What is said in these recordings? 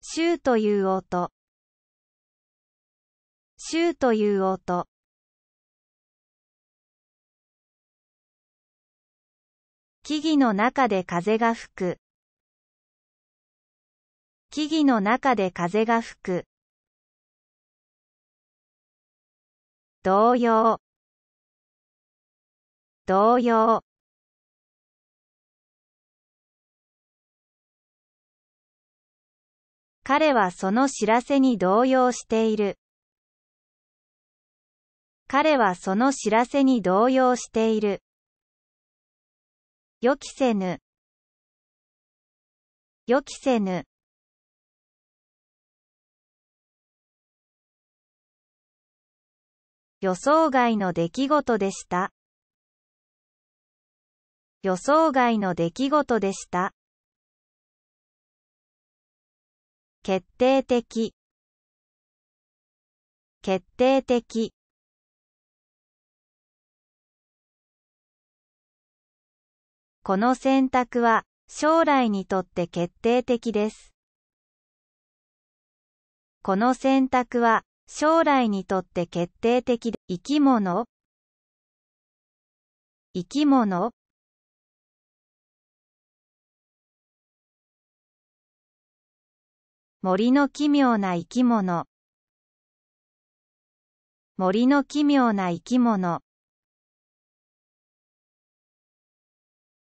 シューという音。シューという音。木々の中で風が吹く。木々の中で風が吹く。同様。同様。彼はその知らせに動揺している。彼はその知らせに動揺している。予期せぬ。予期せぬ。予想外の出来事でした。予想外の出来事でした。決定的決定的この選択は将来にとって決定的です。この選択は将来にとって決定的で生き物生き物森の奇妙な生き物森の奇妙な生き物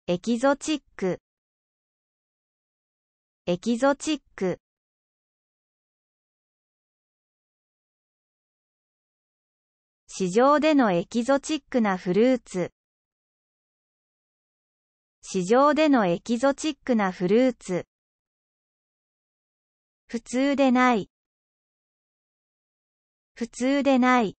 エキゾチックエキゾチック市場でのエキゾチックなフルーツ市場でのエキゾチックなフルーツ普通でない。普通でない。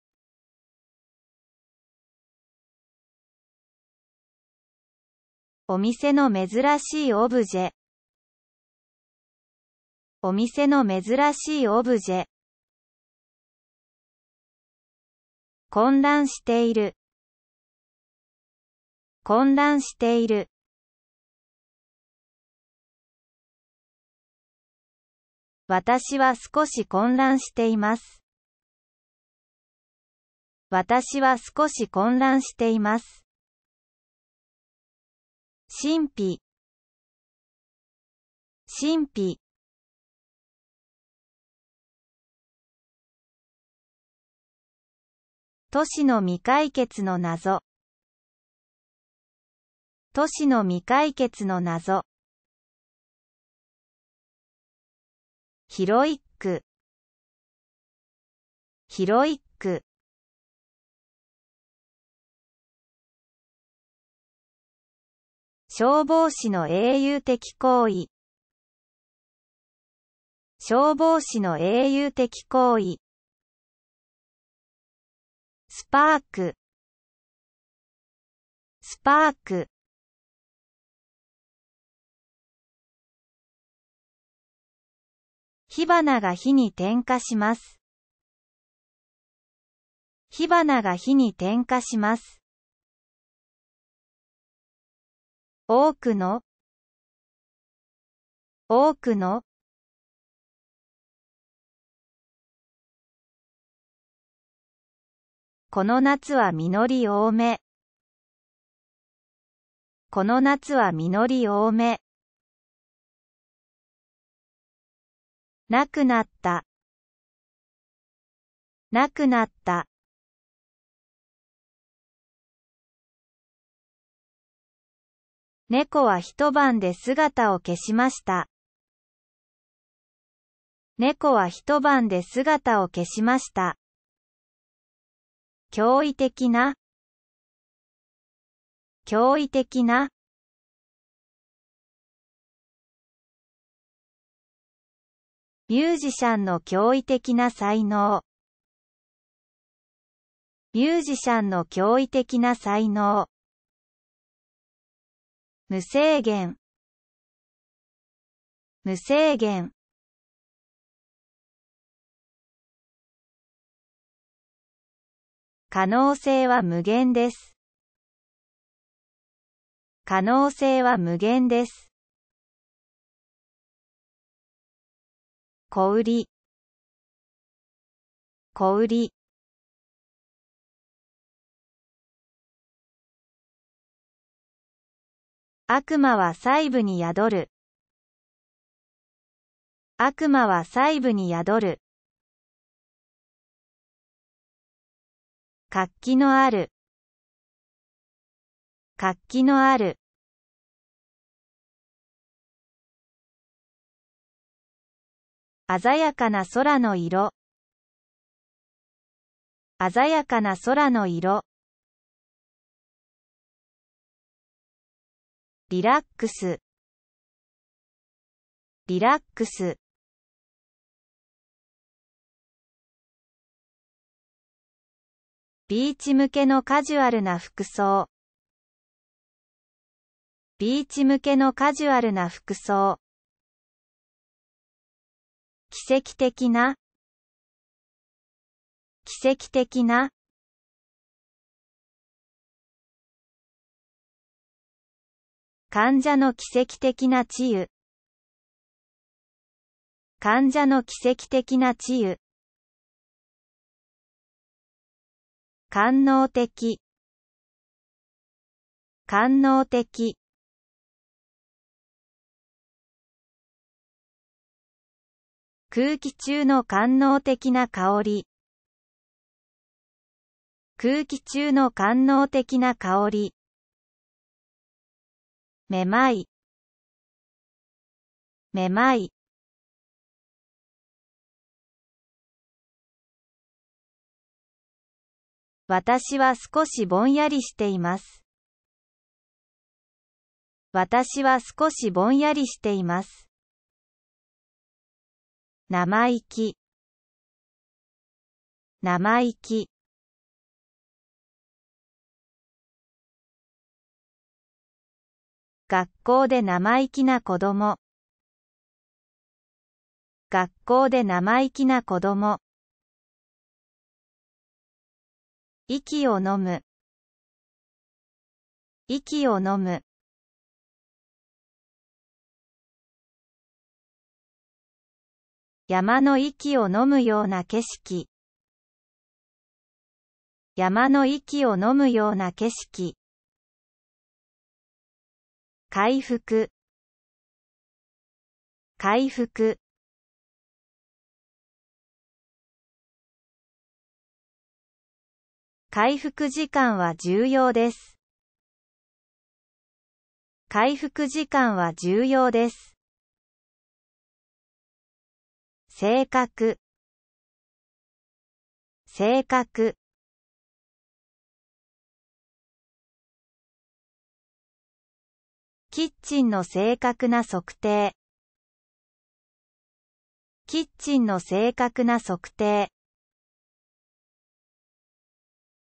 お店の珍しいオブジェ。お店の珍しいオブジェ。混乱している。混乱している。私は少し混乱しています。私は少し混乱しています。神秘神秘都市の未解決の謎都市の未解決の謎ヒロイックヒロイック消防士の英雄的行為消防士の英雄的行為スパークスパーク火花が火に点火します。火花が火に点火します。多くの多くのこの夏は実り多めこの夏は実り多めなくなった。なくなった。猫は一晩で姿を消しました。猫は一晩で姿を消しました。驚異的な驚異的なミュージシャンの驚異的な才能ミュージシャンの驚異的な才能無制限無制限可能性は無限です可能性は無限です小売小売悪魔は細部に宿る悪魔は細部に宿る活気のある活気のある鮮やかな空の色鮮やかな空の色リラックスリラックスビーチ向けのカジュアルな服装ビーチ向けのカジュアルな服装奇跡的な奇跡的な患者の奇跡的な治癒患者の奇跡的な治癒官能的官能的空気中の官能的な香り空気中の官能的な香りめまいめまい私は少しぼんやりしています私は少しぼんやりしています生意気生意気学校で生意気な子供学校で生意気な子供息を飲む息を飲む山の息を飲むような景色山の息を飲むような景色回復回復回復時間は重要です回復時間は重要です性格性格キッチンの正確な測定キッチンの正確な測定